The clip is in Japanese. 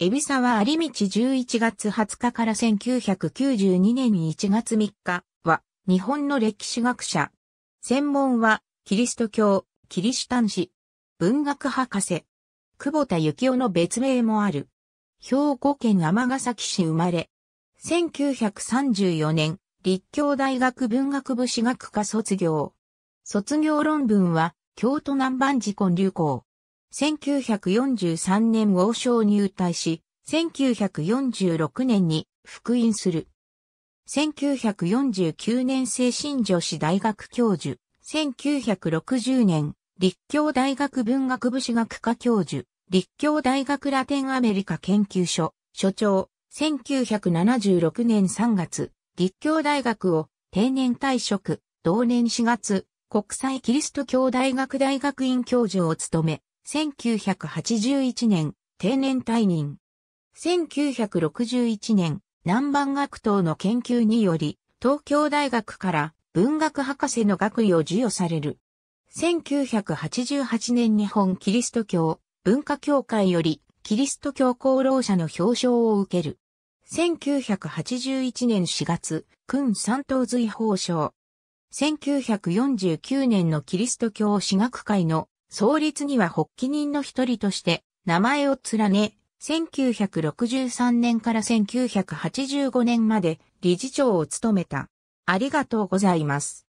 エビサは有道11月20日から1992年1月3日は日本の歴史学者。専門はキリスト教、キリシタン史、文学博士。久保田幸雄の別名もある。兵庫県尼崎市生まれ。1934年、立教大学文学部史学科卒業。卒業論文は、京都南蛮寺根流行。1943年王将入隊し、1946年に復員する。1949年精神女子大学教授、1960年、立教大学文学部史学科教授、立教大学ラテンアメリカ研究所、所長、1976年3月、立教大学を定年退職、同年4月、国際キリスト教大学大学院教授を務め、1981年、定年退任。1961年、南蛮学等の研究により、東京大学から文学博士の学位を授与される。1988年日本キリスト教文化協会よりキリスト教功労者の表彰を受ける。1981年4月、君三等随法賞。1949年のキリスト教私学会の創立には発起人の一人として名前を連ね、1963年から1985年まで理事長を務めた。ありがとうございます。